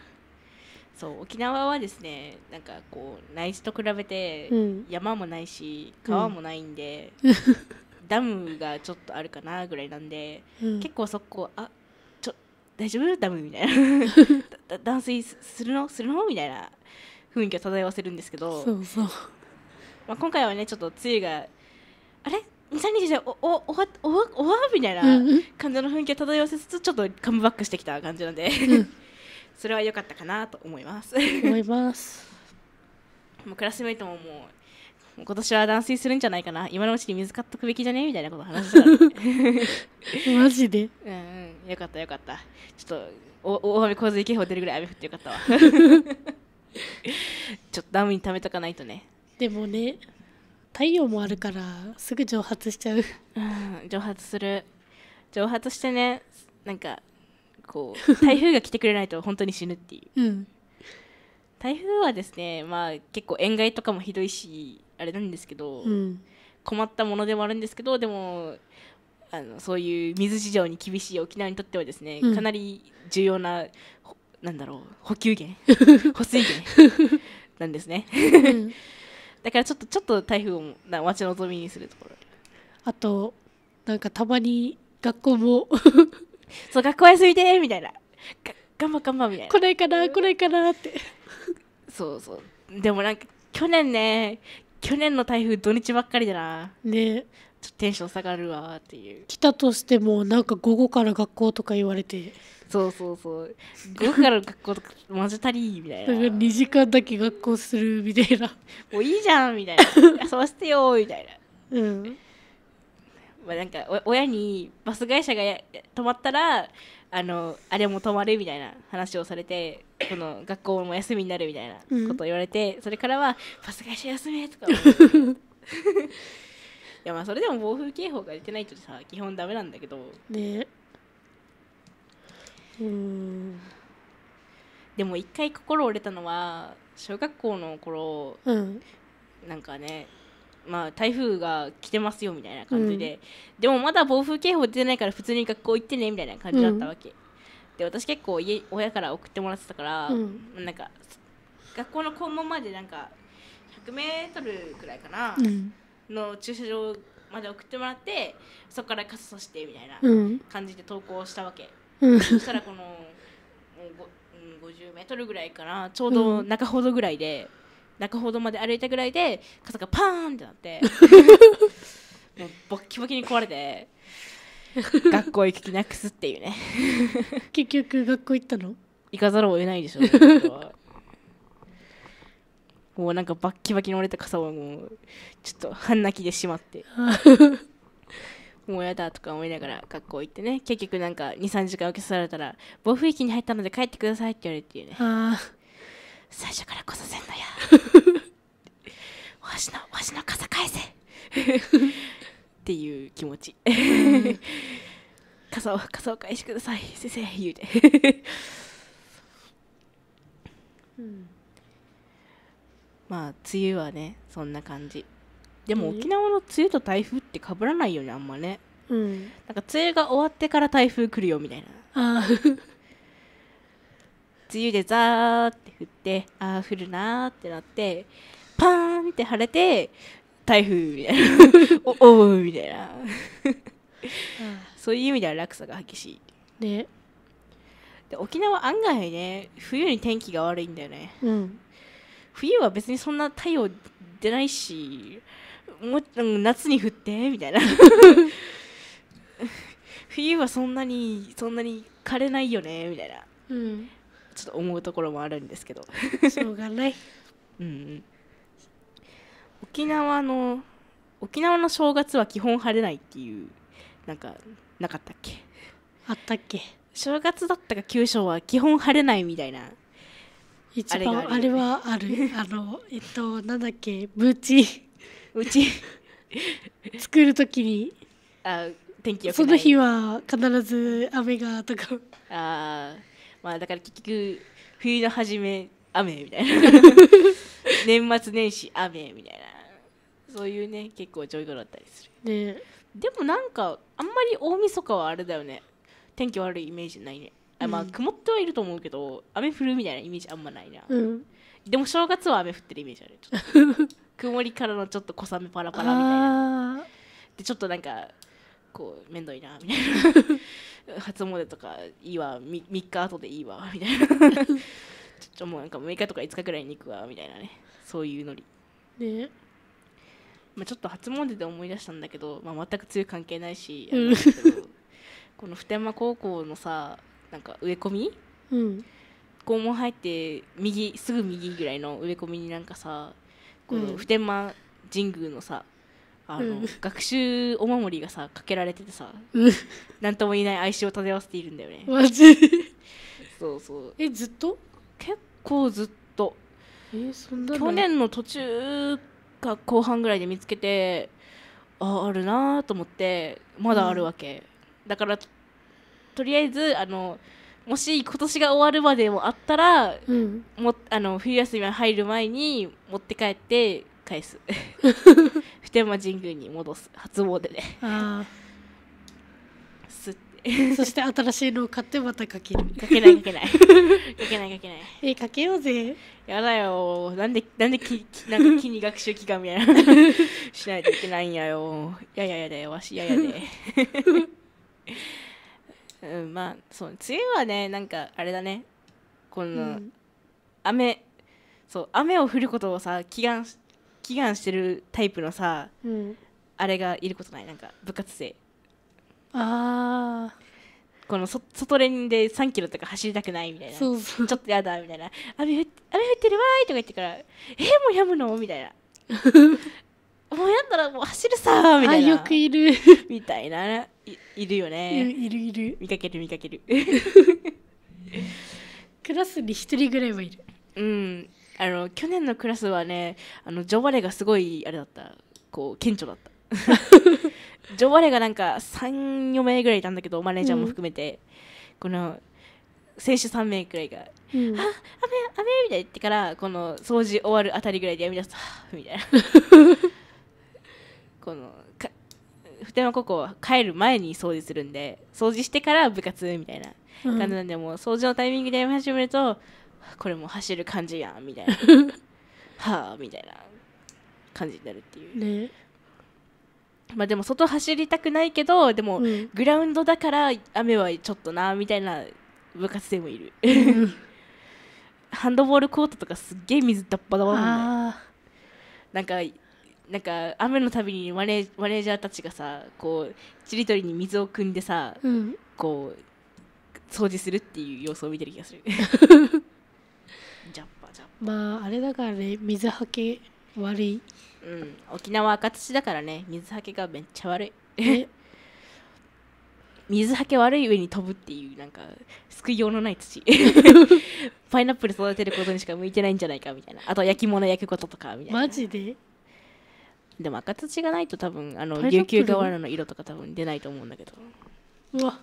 A: そう沖縄はですねなんかこう内地と比べて山もないし川もないんで、[LAUGHS] ダムがちょっとあるかなぐらいなんで、うん結構そこあちょ大丈夫ダムみたいな [LAUGHS] 断水するのするのみたいな雰囲気を漂わせるんですけど、そうそうまあ、今回はねちょっと梅雨があれ23日でおおおわ終わ終わみたいな感じの雰囲気を漂わせつつちょっとカムバックしてきた感じなんで、うんそれは良かったかなと思います思
B: います
A: [LAUGHS] もうクラスメイトももう今年は断水するんじゃないかな今のうちに水買っとくべきじゃねみたいなこと話してた
B: で [LAUGHS] マジでうん、
A: うん、よかったよかったちょっと大雨洪水警報出るぐらい雨降ってよかったわ [LAUGHS] ちょっとダムに溜めとかないとね
B: でもね太陽もあるからすぐ蒸発しちゃう、うん、蒸発する
A: 蒸発してねなんかこう台風が来てくれないと本当に死ぬっていう、うん、台風はですね、まあ、結構塩害とかもひどいしあれなんですけど、うん、困ったものでもあるんですけどでもあのそういう水事情に厳しい沖縄にとってはですね、うん、かなり重要ななんだろう補給源補 [LAUGHS] 水源 [LAUGHS] なんですね、うん、[LAUGHS] だからちょっとちょっと台風を待ち望みにするところ
B: あとなんかたまに学校もそ
A: う学校休みでみたいなが頑張頑張みたいなこれかなこれかなってそうそうでもなんか去年ね去年の台風土日ばっかりだなねちょっとテンション下がるわっていう来
B: たとしてもなんか午後から学校とか言われて
A: そうそうそう午後から学校と
B: か混ぜたりみたいなだか2時間だけ学校するみたいな
A: もういいじゃんみたいな [LAUGHS] 遊ばせてよみたいなうんまあ、なんか親にバス会社が止まったらあのあれも止まるみたいな話をされてこの学校も休みになるみたいなことを言われて、うん、それからは「バス会社休め」とか [LAUGHS]
B: い
A: やまあそれでも暴風警報が出てないとさ基本ダメなんだけど
B: ねうん
A: でも一回心折れたのは小学校の頃、うん、なんかねまあ、台風が来てますよみたいな感じで、うん、でもまだ暴風警報出てないから普通に学校行ってねみたいな感じだったわけ、うん、で私結構家親から送ってもらってたから、うん、なんか学校の校門までなんか 100m くらいかな、の駐車場まで送ってもらってそこから傘さしてみたいな感じで投稿したわけ、そしたらこの 50m ぐらいかなちょうど中ほどぐらいで。中ほどまで歩いたぐらいで傘がパーンってなってもうボッキボキに壊れて学校行く気なくすっていうね
B: 結局学校行ったの
A: 行かざるを得ないでしょもうなんかバッキバキに折れた傘をもうちょっと半泣きでしまってもうやだとか思いながら学校行ってね結局なんか23時間受けされたら暴風域に入ったので帰ってくださいって言われてねああ最初からこそせんのやわしのわしの傘返せ [LAUGHS] っていう気持ち [LAUGHS] 傘を傘を返してください先生言うて、うん、まあ梅雨はねそんな感じでも沖縄の梅雨と台風ってかぶらないよねあんまね、うん、なんか梅雨が終わってから台風来るよみたいなああ梅雨でザーって降ってああ降るなーってなってパーンって晴れて台風みたいな [LAUGHS] おおみたいなそういう意味では落差が激しいねで沖縄案外ね冬に天気が悪いんだよね、うん、冬は別にそんな太陽出ないしも夏に降ってみたいな [LAUGHS] 冬はそんなにそんなに枯れないよねみたいな、うん、ちょっと思うところもあるんですけどしょうがないうん、うん、沖縄の沖縄の正月は基本晴れないっていうなんかなかったっけあったっけ正月だったか九州は基本晴れないみたいな
B: 一番あれ,、はあるあのえっとなんだっけブチうち作る時にあ天気その日は必ず雨がとかああまあだから結局
A: 冬の初め雨みたいな [LAUGHS] 年末年始雨みたいなそういうね結構ちょい頃だったりする、ね、でもなんかあんまり大晦日はあれだよね天気悪いイメージないねあまあ、曇ってはいると思うけど雨降るみたいなイメージあんまないな、うん、でも正月は雨降ってるイメージある [LAUGHS] 曇りからのちょっと小雨パラパラみたい
B: な
A: でちょっとなんかこう面倒いなみたいな [LAUGHS] 初詣とかいいわ 3, 3日後でいいわみたいな [LAUGHS] ちょっともうなんか6日とか5日くらいに行くわみたいなねそういうノリねまあ、ちょっと初詣で思い出したんだけど、まあ、全く強い関係ないし、うん、この普天間高校のさなんか植え込み、うん、校門入って右すぐ右ぐらいの植え込みになんかさこの普天間神宮のさ、あの、うん、学習お守りがさかけられててさ何、ん、とも言えない愛称を漂わせているんだよねマジそうそうえずっと結構ずっとえそんな去年の途中か後半ぐらいで見つけてああるなーと思ってまだあるわけ、うん、だからとりあえずあのもし今年が終わるまでもあったら、うん、もあの冬休みに入る前に持って帰って返す [LAUGHS]
B: 天満神宮に戻す初詣であすってそして新しいのを買ってまたかけるかけないかけないか
A: けないかけないえかけようぜやだよなんでなんできなんか木に学習期間みたいなしないといけないんやよやややだよわしややでうんまあそう梅雨はねなんかあれだねこの、うん、雨そう雨を降ることをさ祈願祈願してるタイプのさ、うん、あれがいることないなんか部活生ああこの外練で3キロとか走りたくないみたいなちょっとやだみたいな「雨降ってるわーい」とか言ってから「えー、もうやむの? [LAUGHS]」みたいな
B: 「もうやったらもう走るさ」みたいなよくい
A: るみたいないいるよねいるいる見かける見かける [LAUGHS]
B: クラスに1
A: 人ぐらいはいるうんあの去年のクラスはねあのジョバレがすごいあれだったこう顕著だった [LAUGHS] ジョバレがなんか34名ぐらいいたんだけどマネージャーも含めて、うん、この選手3名くらいが「うん、あ雨雨」みたいな言ってからこの掃除終わるあたりぐらいでやみ出すと「みたいな [LAUGHS] この普天間高校帰る前に掃除するんで掃除してから部活みたいな感じなんで、うん、もう掃除のタイミングでやめ始めるとこれも走る感じやんみたいな [LAUGHS] はあみたいな感じになるっていう、ね、まあでも外走りたくないけどでもグラウンドだから雨はちょっとなみたいな部活でもいる [LAUGHS] ハンドボールコートとかすっげえ水ダッぱだわなんかなんか雨のたびにマネマネージャーたちがさこうちりとりに水を汲んでさ、うん、こう掃除するっていう様子を見てる気がする [LAUGHS]
B: まああれだからね水はけ悪い
A: うん沖縄赤土だからね水はけがめっちゃ悪い [LAUGHS] 水はけ悪い上に飛ぶっていうなんか救いようのない土 [LAUGHS] パイナップル育てることにしか向いてないんじゃないかみたいなあと焼き物焼くこととかみたいなマジででも赤土がないと多分あの琉球瓦の色とか多分出ないと思うんだけど
B: うわ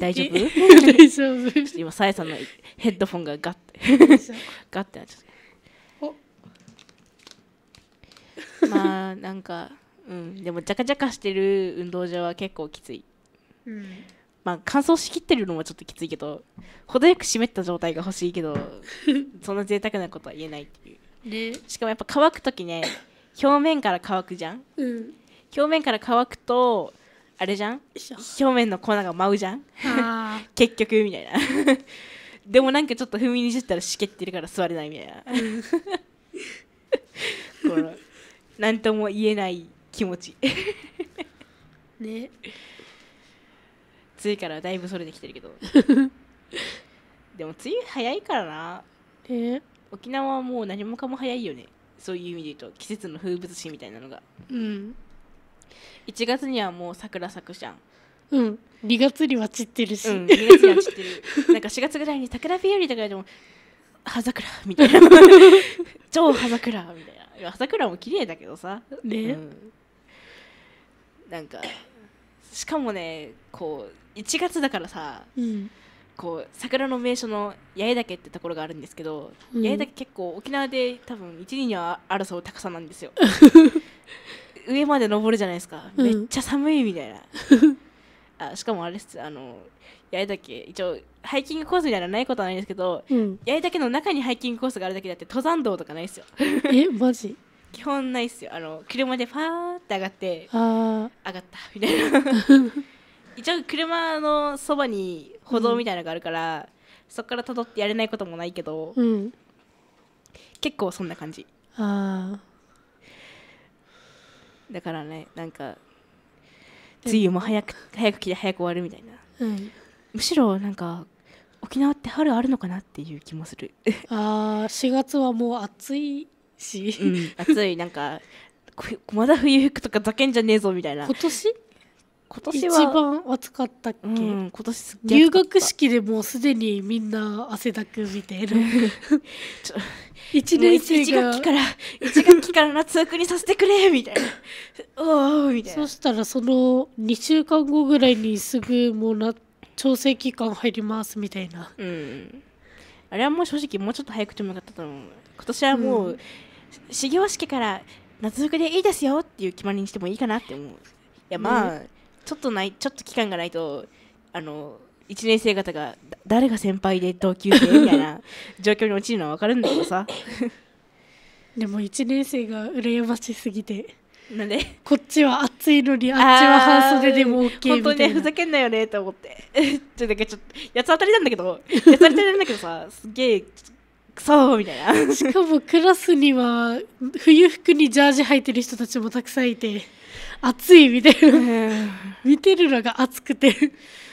B: 大丈夫 [LAUGHS] 大
A: 丈夫今さえさんのヘッドフォンがガッてガッてなっちゃったまあなんかうんでもジャカジャカしてる運動場は結構きつい、うん、まあ乾燥しきってるのもちょっときついけど程よく湿った状態が欲しいけど [LAUGHS] そんな贅沢なことは言えないっていう、しかもやっぱ乾く時ね表面から乾くじゃん、うん、表面から乾くとあれじゃん表面の粉が舞うじゃん [LAUGHS] 結局みたいな [LAUGHS] でもなんかちょっと踏みにじったらしけってるから座れないみたいな、ん、[LAUGHS] この何とも言えない気持ちね梅雨からだいぶそれできてるけどでも梅雨早いからなえ沖縄はもう何もかも早いよねそういう意味で言うと季節の風物詩みたいなのがうん1月にはもう桜咲くじゃん
B: うん2月には散ってるし、うん、2月には散って
A: る [LAUGHS] なんか4月ぐらいに桜日和とかでも「葉桜」みたいな [LAUGHS]「超葉桜」みたいな「葉桜も綺麗だけどさ」ね、うん、なんかしかもねこう1月だからさ、うん、こう桜の名所の八重岳ってところがあるんですけど、うん、八重岳結構沖縄で多分一人には争う高さなんですよ [LAUGHS] 上まで登るじゃないですか、うん、めっちゃ寒いみたいな [LAUGHS] あしかもあれですあの八重岳一応ハイキングコースみたいなないことはないんですけど、うん、八重岳の中にハイキングコースがあるだけだって登山道とかないですよ
B: えマジ
A: [LAUGHS] 基本ないっすよあの車でファーって上がってあ上がったみたいな [LAUGHS] 一応車のそばに歩道みたいなのがあるから、うん、そこからたどってやれないこともないけど、うん、結構そんな感じああだからねなんか梅雨も早く早く来て早く終わるみたいな、
B: うん、むしろなんか沖縄って春あるのかなっ
A: ていう気もする
B: ああ4月はもう暑い
A: し、うん、暑いなんかまだ冬服とかざけんじゃねえぞみたいな今
B: 年今年は一番暑かったっけ、うん、今年すっげ入学式でもうすでにみんな汗だくみたいな1 [LAUGHS] 年生が1学期から
A: 1学期から夏服にさせてくれ
B: みたいなおおみたいなそしたらその2週間後ぐらいにすぐもうな調整期間入りますみたいな、うん、あれはもう正直
A: もうちょっと早くてもよかったと思う今年はもう、うん、始業式から夏服でいいですよっていう決まりにしてもいいかなって思ういやまあ、うん、ちょっとないちょっと期間がないとあの1年生方が
B: 誰が先輩で同級生みたいな [LAUGHS] 状況に陥る
A: のは分かるんだけどさ
B: でも1年生が羨ましすぎてなんでこっちは暑いのにあっちは半袖でも OK みたいな本当に、ね、ふざけんなよ
A: ねと思って [LAUGHS] ちょっと八つ当たりなんだけど八つ当たりなんだけどさすげえ
B: くそみたいなしかもクラスには冬服にジャージ履いてる人たちもたくさんいて暑いみたいな、見てるのが暑くて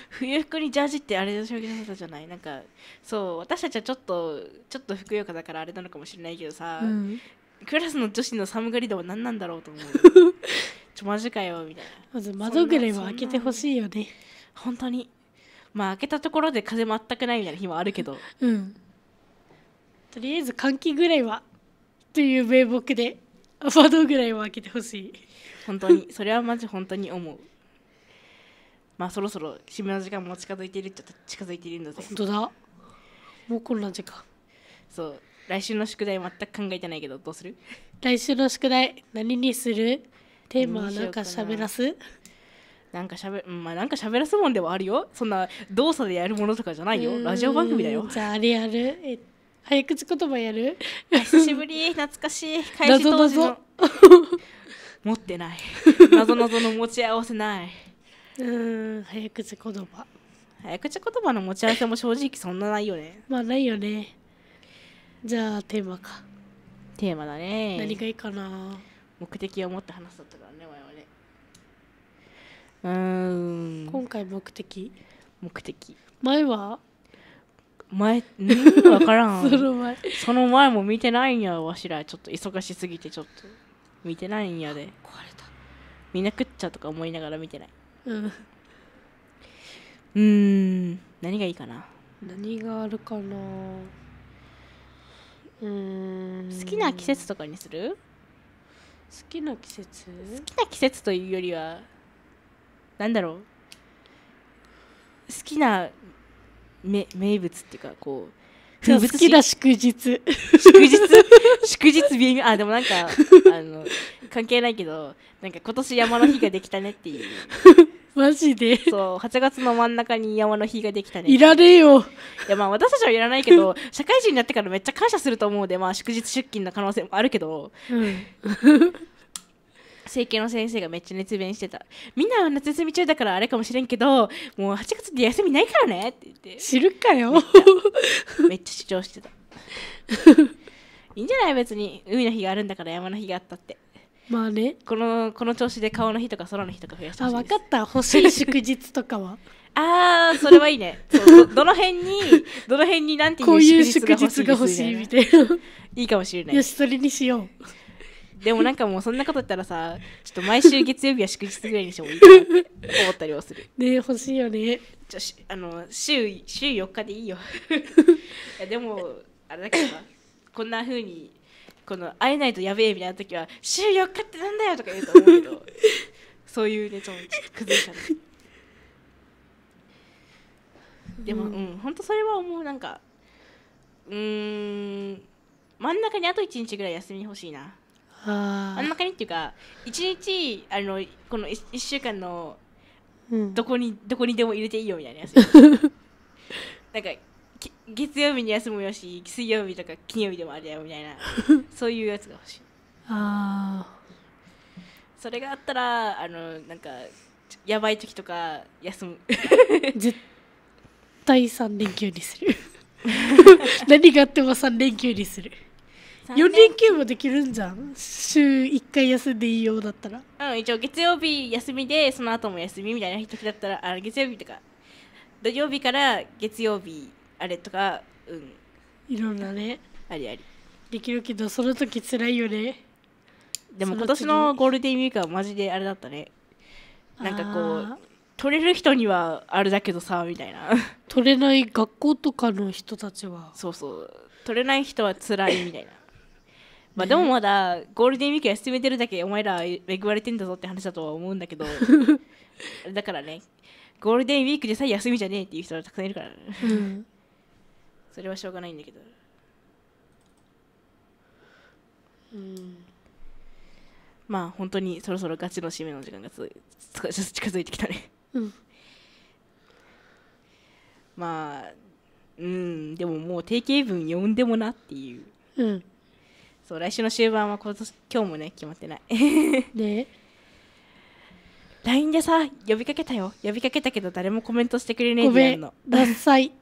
A: 冬服にジャージってあれの衝撃だっじゃないなんかそう私たちはちょっとちょっとふくよかだからあれなのかもしれないけどさ、うん、クラスの女子の寒がり度は何なんだろうと思う [LAUGHS] ちょマジかよみたいな
B: まず窓ぐらいは開けてほしいよね本当にまあ開けたところで風全くないみたいな日もあるけど、うん、とりあえず換気ぐらいはという名目で窓ぐらいは開けてほしい本当にそれはマジ本当に思うまあそろそろ
A: 締めの時間も近づいているっちゃ近づいているので本当だ
B: もうこんな時間
A: そう来週の宿題全く考えてないけどどうする
B: 来週の宿題何にするテーマはなんか喋らす
A: なんかしゃべ、まあ、なんか喋らすもんではあるよそんな動作でやるものとかじゃないよラジオ番組だよじゃああれやるえ早
B: 口言葉やる久しぶり懐かしい [LAUGHS] 開始当時の
A: 持ってない [LAUGHS] 謎ぞなぞの持ち合わせないうん早口言葉早口言葉の持ち合わせも正直そんなないよね
B: まあないよねじゃあテーマか
A: テーマだね何が
B: いいかな目的を
A: 持って話すとからね
B: 我々うん今回目的目的前は前分からん [LAUGHS] その
A: 前その前も見てないんやわしらちょっと忙しすぎてちょっと見てないんやで壊れたみんな食っちゃとか思いながら見てないうんうん何がいいかな
B: 何があるかなうん好きな季節とかにする好きな季
A: 節好きな季節というよりは何だろう好きなめ名物っていうかこう風物詩だ祝日祝日祝日ビあでもなんか [LAUGHS] あの関係ないけどなんか今年山の日ができたねっていう [LAUGHS] マジでそう8月の真ん中に山の日ができたねいら
B: ねえよい
A: やまあ私たちはいらないけど社会人になってからめっちゃ感謝すると思うでまあ祝日出勤の可能性もあるけど、うん [LAUGHS] 整形の先生がめっちゃ熱弁してたみんなは夏休み中だからあれかもしれんけどもう8月で休みないからねって言って知るかよめっちゃ主張してたいいんじゃない別に海の日があるんだから山の日があったってまあねこのこの調子で顔の日とか空の日とか増やしてほしいあ分
B: かった欲しい祝日とかはああそれはいいね
A: どの辺にどの辺になんていう祝日が欲しいみたいないいかもしれないよしそれ
B: にしようでもなん
A: かもうそんなこと言ったらさちょっと毎週月曜日は祝日ぐらいにしてもいいかなっ
B: て思ったりはする [LAUGHS] ね欲しいよね
A: じゃあの週週4日でいいよ [LAUGHS] いやでもあれだけどさこんなふうにこの会えないとやべえみたいな時は週4日ってなんだよとか言うと思うけど [LAUGHS] そういうねちょっと崩れちゃうでもうんほんとそれは思うなんかうん真ん中にあと1日ぐらい休み欲しいな
B: あんまか
A: にっていうか一日あのこの 1, 1週間のどこに、うん、どこにでも入れていいよみたいなやつ [LAUGHS] なんか月曜日に休むよし水曜日とか金曜日でもあれだよみたいな [LAUGHS] そういうやつが欲しい
B: ああ
A: それがあったらあのなんかやばい時とか休む [LAUGHS] 絶
B: 対3連休にする何があっても3連休にする4連休もできるんじゃん週1回休んでいいようだったら
A: うん一応月曜日休みでその後も休みみたいな時だったらあ月曜日とか土曜日から月曜日あれとかうん
B: いろんなねありありできるけどその時辛いよねでも今年のゴ
A: ールデンウィークはマジであれだったねなんかこう取れる人にはあれ
B: だけどさみたいな取れない学校とかの人たちはそうそう取れ
A: ない人は辛いみたいなまあでもまだゴールデンウィーク休めてるだけお前ら恵まれてんだぞって話だとは思うんだけど [LAUGHS] だからねゴールデンウィークでさえ休みじゃねえっていう人がたくさんいるから、ね、うん、それはしょうがないんだけどうんまあ本当にそろそろガチの締めの時間がつつ近づいてきたねうん、まあうんでももう定型文読んでもなっていう、うん、そう来週の終盤は今年今日もね決まってない [LAUGHS] で LINE でさ呼びかけたよ呼びかけたけど誰もコメントしてくれねえごめんのダッサい [LAUGHS]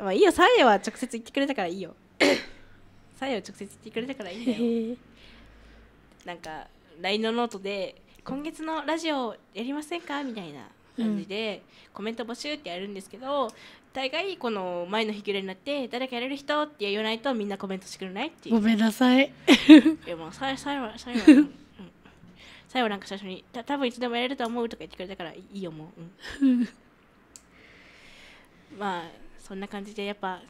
A: まあいいよサーは直接言ってくれたからいいよ [LAUGHS] サーは直接言ってくれたからいいんだよなんか LINE のノートで「今月のラジオやりませんか?」みたいな感じで、コメント募集ってやるんですけど大概この前の日ぐらいになって誰かやれる人って言わないとみんなコメントしてくれないっていうごめんなさい [LAUGHS] いやもう最後最後最後、[LAUGHS] 最後なんか最初にた多分いつでもやれると思うとか言ってくれたからいいよもう、うん、[LAUGHS] まあそんな感じでやっぱ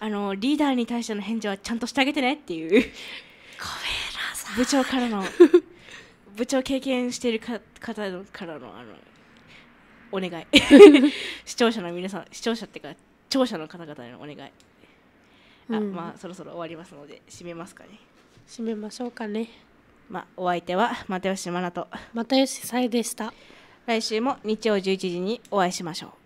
A: あのリーダーに対しての返事はちゃんとしてあげてねっていうごめんなさい部長からの部長経験してるか方からのあのお願い [LAUGHS] 視聴者の皆さん視聴者っていうか聴者の方々へのお願いあ、うん、まあそろそろ終わりますので締めますかね締めましょうかねまあお相手は又吉真奈と又吉さえでした来週も日曜11時にお会いしましょう